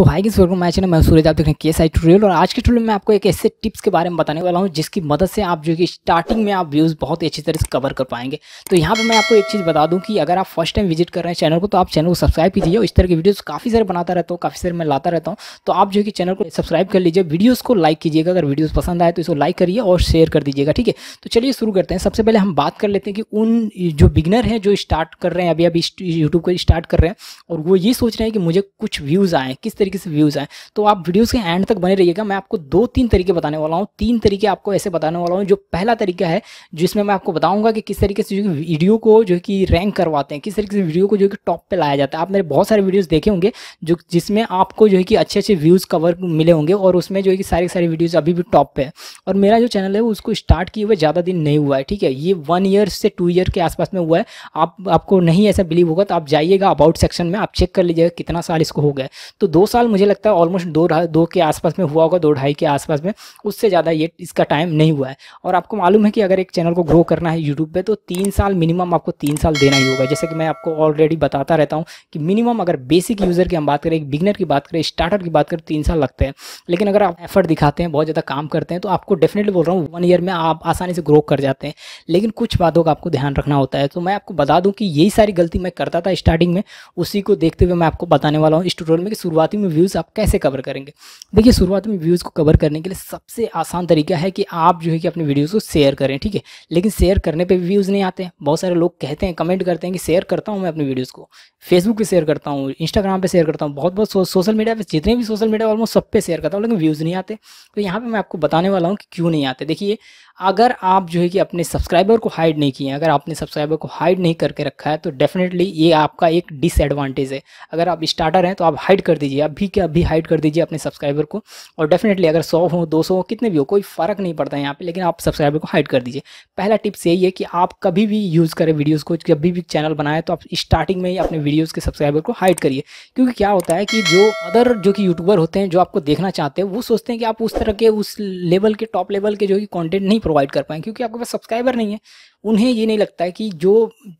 सो hi किस welcome मैच मैं सूर्य आप देख रहे हैं के ट्रेल और आज के ट्रेल में आपको एक ऐसे टिप्स के बारे में बताने वाला हूँ जिसकी मदद से आप जो कि स्टार्टिंग में आप व्यूज़ बहुत अच्छी तरह से कवर कर पाएंगे तो यहाँ पर मैं आपको एक चीज़ बता दूँ कि अगर आप फर्स्ट टाइम विजिट कर रहे हैं चैनल को तो आप चैनल को सब्सक्राइब कीजिए इस तरह की वीडियोज़ काफ़ी सारे बनाता रहता हूँ काफ़ी सारे मैं लाता रहता हूँ तो आप जो कि चैनल को सब्सक्राइब कर लीजिए वीडियोज़ को लाइक कीजिएगा अगर वीडियोज़ पसंद आए तो इसको लाइक करिए और शेयर कर दीजिएगा ठीक है तो चलिए शुरू करते हैं सबसे पहले हम बात कर लेते हैं कि उन जो बिगनर हैं जो स्टार्ट कर रहे हैं अभी अभी यूट्यूब को स्टार्ट कर रहे हैं और वो ये सोच रहे हैं कि मुझे कुछ व्यूज़ आएँ किस तरीके तरीके से व्यूज़ आए तो आप वीडियोज़ के एंड तक बने रहिएगा मैं आपको दो तीन तरीके बताने वाला हूँ तीन तरीके आपको ऐसे बताने वाला हूँ जो पहला तरीका है जिसमें मैं आपको बताऊँगा कि किस तरीके से जो वीडियो को जो कि रैंक करवाते हैं किस तरीके से वीडियो को जो कि टॉप पर लाया जाता है आप मेरे बहुत सारे वीडियोज़ देखे होंगे जो जिसमें आपको जो है कि अच्छे अच्छे व्यूज़ कवर मिले होंगे और उसमें जो है कि सारे सारे वीडियोज़ अभी भी टॉप पर है और मेरा जो चैनल है उसको स्टार्ट किए हुए ज़्यादा दिन नहीं हुआ है ठीक है ये वन ईयर से टू ईयर के आसपास में हुआ है आप आपको नहीं ऐसा बिलीव होगा तो आप जाइएगा अबाउट सेक्शन में आप चेक कर लीजिएगा कितना साल इसको हो गया तो दो साल साल मुझे लगता है ऑलमोस्ट दो दो के आसपास में हुआ होगा दो ढाई के आसपास में उससे ज़्यादा ये इसका टाइम नहीं हुआ है और आपको मालूम है कि अगर एक चैनल को ग्रो करना है यूट्यूब पर तो तीन साल मिनिमम आपको तीन साल देना ही होगा जैसे कि मैं आपको ऑलरेडी बताता रहता हूँ कि मिनिमम अगर बेसिक यूज़र की हम बात करें एक बिगनर की बात करें स्टार्टर की बात करें तीन साल लगते हैं लेकिन अगर आप एफर्ट दिखाते हैं बहुत ज़्यादा काम करते हैं तो आपको डेफिनेटली बोल रहा हूँ वन ईयर में आप आसानी से ग्रो कर जाते हैं लेकिन कुछ बातों का आपको ध्यान रखना होता है तो मैं आपको बता दूं कि यही सारी गलती मैं करता था स्टार्टिंग में उसी को देखते हुए मैं आपको बताने वाला हूँ इस ट्यूटोरियल में कि शुरुआती में व्यूज़ आप कैसे कवर करेंगे देखिए शुरुआत में व्यूज़ को कवर करने के लिए सबसे आसान तरीका है कि आप जो है कि अपने वीडियोज़ को शेयर करें ठीक है लेकिन शेयर करने पर व्यूज़ नहीं आते बहुत सारे लोग कहते हैं कमेंट करते हैं कि शेयर करता हूँ मैं अपनी वीडियोज़ को फेसबुक पर शेयर करता हूँ इंस्टाग्राम पर शेयर करता हूँ बहुत बहुत सोशल मीडिया पर जितने भी सोशल मीडिया ऑलमोस्ट सब पे शेयर करता हूँ लेकिन व्यूज़ नहीं आते तो यहाँ पर मैं आपको बताने वाला हूँ कि क्यों नहीं आते देखिए अगर आप जो है कि अपने सब्सक्राइबर को हाइड नहीं किए अगर आपने सब्सक्राइबर को हाइड नहीं करके रखा है तो डेफिनेटली ये आपका एक डिसएडवांटेज है अगर आप स्टार्टर हैं तो आप हाइड कर दीजिए अभी के अभी हाइड कर दीजिए अपने सब्सक्राइबर को और डेफिनेटली अगर सौ हो दो सौ हो कितने भी हो कोई फ़र्क नहीं पड़ता है यहाँ पे लेकिन आप सब्सक्राइबर को हाइड कर दीजिए पहला टिप्स यही है कि आप कभी भी यूज़ करें वीडियोज़ को जब भी चैनल बनाए तो आप स्टार्टिंग में ही अपने वीडियोज़ के सब्सक्राइबर को हाइड करिए क्योंकि क्या होता है कि जो अदर जो कि यूट्यूबर होते हैं जो आपको देखना चाहते हैं वो सोचते हैं कि आप उस तरह के उस लेवल के टॉप लेवल के जो कि कॉन्टेंट नहीं प्रोवाइड कर पाएँ क्योंकि आपके पास सब्सक्राइबर नहीं है उन्हें ये नहीं लगता है कि जो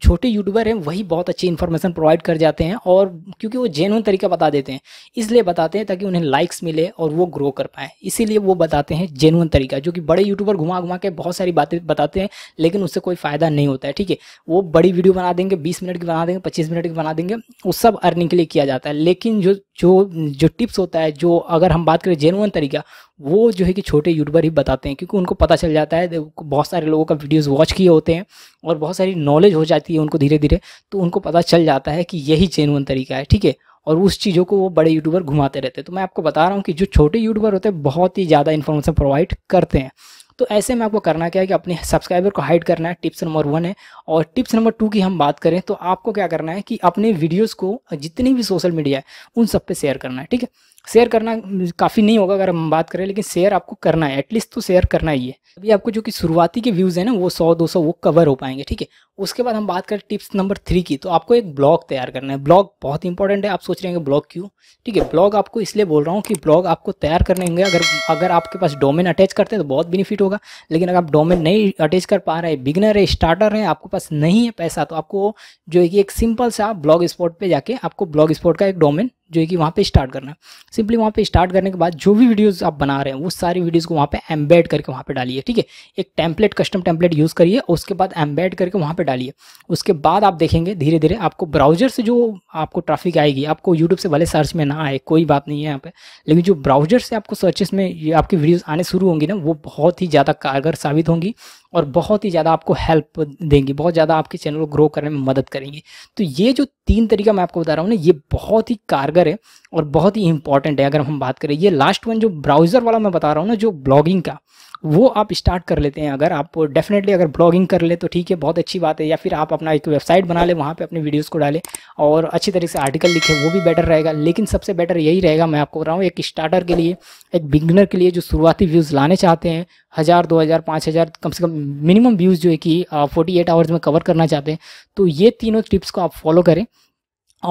छोटे यूट्यूबर हैं वही बहुत अच्छी इन्फॉर्मेशन प्रोवाइड कर जाते हैं और क्योंकि वो जेनुअन तरीका बता देते हैं इसलिए बताते हैं ताकि उन्हें लाइक्स मिले और वो ग्रो कर पाएँ इसीलिए वो बताते हैं जेनुअन तरीका जो कि बड़े यूट्यूबर घुमा घुमा के बहुत सारी बातें बताते हैं लेकिन उससे कोई फ़ायदा नहीं होता है ठीक है वो बड़ी वीडियो बना देंगे बीस मिनट की बना देंगे पच्चीस मिनट की बना देंगे वो सब अर्निंग के लिए किया जाता है लेकिन जो जो जो टिप्स होता है जो अगर हम बात करें जेनुअन तरीका वो जो है कि छोटे यूट्यूबर ही बताते हैं क्योंकि उनको पता चल जाता है बहुत सारे लोगों का वीडियोस वॉच किए होते हैं और बहुत सारी नॉलेज हो जाती है उनको धीरे धीरे तो उनको पता चल जाता है कि यही जेनुअन तरीका है ठीक है और उस चीज़ों को वो बड़े यूट्यूबर घुमाते रहते हैं तो मैं आपको बता रहा हूँ कि जो छोटे यूट्यूबर होते हैं बहुत ही ज़्यादा इन्फॉर्मेशन प्रोवाइड करते हैं तो ऐसे में आपको करना क्या है कि अपने सब्सक्राइबर को हाइड करना है टिप्स नंबर वन है और टिप्स नंबर टू की हम बात करें तो आपको क्या करना है कि अपने वीडियोज़ को जितनी भी सोशल मीडिया है उन सब पे शेयर करना है ठीक है शेयर करना काफ़ी नहीं होगा अगर हम बात करें लेकिन शेयर आपको करना है एटलीस्ट तो शेयर करना ही है अभी आपको जो कि शुरुआती के व्यूज़ हैं ना वो सौ दो सौ वो कवर हो पाएंगे ठीक है उसके बाद हम बात करें टिप्स नंबर थ्री की तो आपको एक ब्लॉग तैयार करना है ब्लॉग बहुत इंपॉर्टेंट है आप सोच रहे हैं ब्लॉग क्यों ठीक है ब्लॉग आपको इसलिए बोल रहा हूँ कि ब्लॉग आपको तैयार करने होंगे अगर अगर आपके पास डोमेन अटैच करते हैं तो बहुत बेनिफिट होगा लेकिन अगर आप डोमेन नहीं अटैच कर पा रहे हैं बिगनर है स्टार्टर है आपके पास नहीं है पैसा तो आपको जो है कि एक सिंपल सा ब्लॉग स्पॉट पर जाके आपको ब्लॉग स्पॉट का एक डोमेन जो है कि वहाँ पे स्टार्ट करना है सिंपली वहाँ पे स्टार्ट करने के बाद जो भी वीडियोस आप बना रहे हैं वो सारी वीडियोस को वहाँ पे एम्बेड करके वहाँ पे डालिए ठीक है एक टेम्पलेट कस्टम टेम्पलेट यूज़ करिए और उसके बाद एम्बेड करके वहाँ पे डालिए उसके बाद आप देखेंगे धीरे धीरे आपको ब्राउजर से जो आपको ट्राफिक आएगी आपको यूट्यूब से भले सर्च में ना आए कोई बात नहीं है यहाँ पर लेकिन जो ब्राउजर से आपको सर्चेस में ये आपकी वीडियोज़ आने शुरू होंगी ना वो बहुत ही ज़्यादा कारगर साबित होंगी और बहुत ही ज़्यादा आपको हेल्प देंगी बहुत ज़्यादा आपके चैनल को ग्रो करने में मदद करेंगी तो ये जो तीन तरीका मैं आपको बता रहा हूँ ना ये बहुत ही कारगर है और बहुत ही इंपॉर्टेंट है अगर हम बात करें ये लास्ट वन जो ब्राउज़र वाला मैं बता रहा हूँ ना जो ब्लॉगिंग का वो आप स्टार्ट कर लेते हैं अगर आप डेफिनेटली अगर ब्लॉगिंग कर ले तो ठीक है बहुत अच्छी बात है या फिर आप अपना एक वेबसाइट बना ले वहाँ पर अपने वीडियोज़ को डालें और अच्छी तरीके से आर्टिकल लिखे वो भी बेटर रहेगा लेकिन सबसे बेटर यही रहेगा मैं आपको रहा हूँ एक स्टार्टर के लिए एक बिगनर के लिए जो शुरुआती व्यूज़ लाने चाहते हैं हज़ार दो हज़ार पाँच हज़ार कम से कम मिनिमम व्यूज़ जो है कि फोर्टी एट आवर्स में कवर करना चाहते हैं तो ये तीनों टिप्स को आप फॉलो करें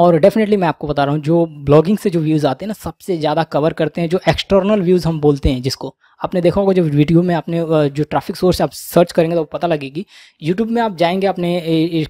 और डेफिनेटली मैं आपको बता रहा हूँ जो ब्लॉगिंग से जो व्यूज़ आते हैं ना सबसे ज़्यादा कवर करते हैं जो एक्सटर्नल व्यूज़ हम बोलते हैं जिसको आपने देखा होगा जब वीडियो में आपने जो ट्रैफिक सोर्स आप सर्च करेंगे तो पता लगेगी यूट्यूब में आप जाएंगे अपने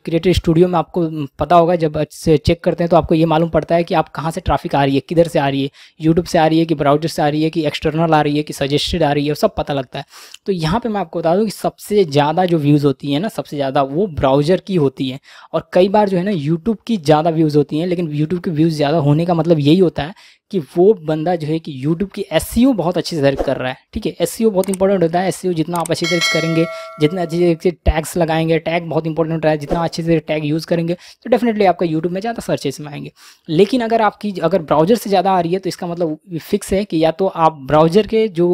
क्रिएटर स्टूडियो में आपको पता होगा जब चेक करते हैं तो आपको ये मालूम पड़ता है कि आप कहाँ से ट्रैफिक आ रही है किधर से आ रही है यूट्यूब से आ रही है कि ब्राउजर से आ रही है कि एक्सटर्नल आ रही है कि सजेस्टेड आ रही है सब पता लगता है तो यहाँ पर मैं आपको बता दूँ कि सबसे ज़्यादा जो व्यूज़ होती है ना सबसे ज़्यादा वो ब्राउजर की होती है और कई बार जो है ना यूट्यूब की ज़्यादा व्यूज़ होती हैं लेकिन यूट्यूब के व्यूज़ ज़्यादा होने का मतलब यही होता है कि वो बंदा जो है कि यूट्यूब की एस e बहुत अच्छे से हेल्प कर रहा है ठीक है एस e बहुत इंपॉर्टेंट होता है एस e जितना आप अच्छे से करेंगे जितना अच्छे से टैग्स लगाएंगे टैग बहुत इंपॉर्टेंट रहा है जितना अच्छे से टैग यूज़ करेंगे तो डेफिनेटली आपका यूट्यूब में ज़्यादा सर्चेस में आएंगे लेकिन अगर आपकी अगर ब्राउजर से ज़्यादा आ रही है तो इसका मतलब फिक्स है कि या तो आप ब्राउजर के जो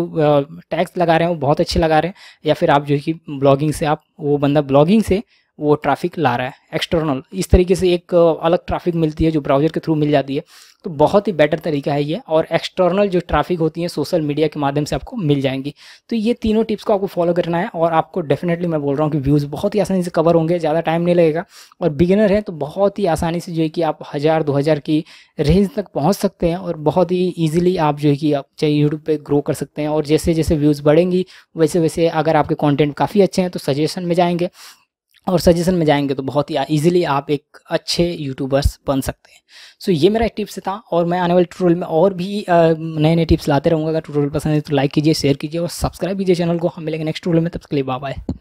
टैग्स लगा रहे हैं वो बहुत अच्छे लगा रहे हैं या फिर आप जो है कि ब्लॉगिंग से आप वो बंदा ब्लॉगिंग से वो ट्रैफिक ला रहा है एक्सटर्नल इस तरीके से एक अलग ट्रैफिक मिलती है जो ब्राउजर के थ्रू मिल जाती है तो बहुत ही बेटर तरीका है ये और एक्सटर्नल जो ट्रैफिक होती है सोशल मीडिया के माध्यम से आपको मिल जाएंगी तो ये तीनों टिप्स को आपको फॉलो करना है और आपको डेफिनेटली मैं बोल रहा हूँ कि व्यूज़ बहुत ही आसानी से कवर होंगे ज़्यादा टाइम नहीं लगेगा और बिगिनर हैं तो बहुत ही आसानी से जो है कि आप हज़ार दो हज़ार की रेंज तक पहुँच सकते हैं और बहुत ही ईजिली आप जो है कि आप चाहे यूट्यूब पर ग्रो कर सकते हैं और जैसे जैसे व्यूज़ बढ़ेंगी वैसे वैसे अगर आपके कॉन्टेंट काफ़ी अच्छे हैं तो सजेशन में जाएंगे और सजेशन में जाएंगे तो बहुत ही इजीली आप एक अच्छे यूट्यूबर्स बन सकते हैं सो so, ये मेरा टिप्स था और मैं आने वाले ट्यूटोरियल में और भी नए नए टिप्स लाते रहूँगा अगर ट्यूटोरियल पसंद है तो लाइक कीजिए शेयर कीजिए और सब्सक्राइब कीजिए चैनल को हम मिलेंगे नेक्स्ट ट्यूटोरियल में तब तक के लिए बाय